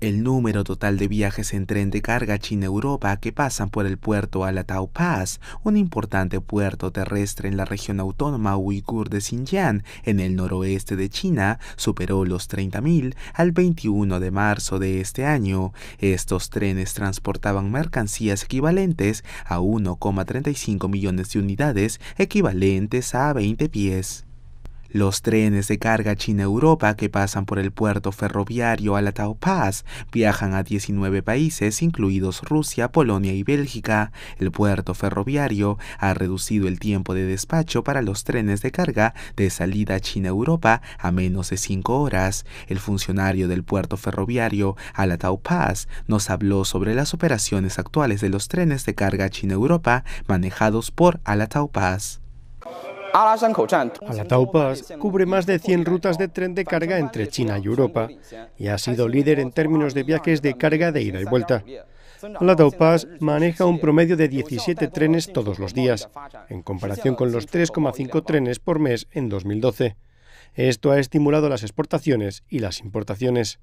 El número total de viajes en tren de carga China-Europa que pasan por el puerto Alatau Pass, un importante puerto terrestre en la región autónoma uigur de Xinjiang, en el noroeste de China, superó los 30.000 al 21 de marzo de este año. Estos trenes transportaban mercancías equivalentes a 1,35 millones de unidades equivalentes a 20 pies. Los trenes de carga China-Europa que pasan por el puerto ferroviario Alatau Paz viajan a 19 países, incluidos Rusia, Polonia y Bélgica. El puerto ferroviario ha reducido el tiempo de despacho para los trenes de carga de salida China-Europa a menos de 5 horas. El funcionario del puerto ferroviario Alatau nos habló sobre las operaciones actuales de los trenes de carga China-Europa manejados por Alatau Paz. Pass cubre más de 100 rutas de tren de carga entre China y Europa y ha sido líder en términos de viajes de carga de ida y vuelta. La Pass maneja un promedio de 17 trenes todos los días, en comparación con los 3,5 trenes por mes en 2012. Esto ha estimulado las exportaciones y las importaciones.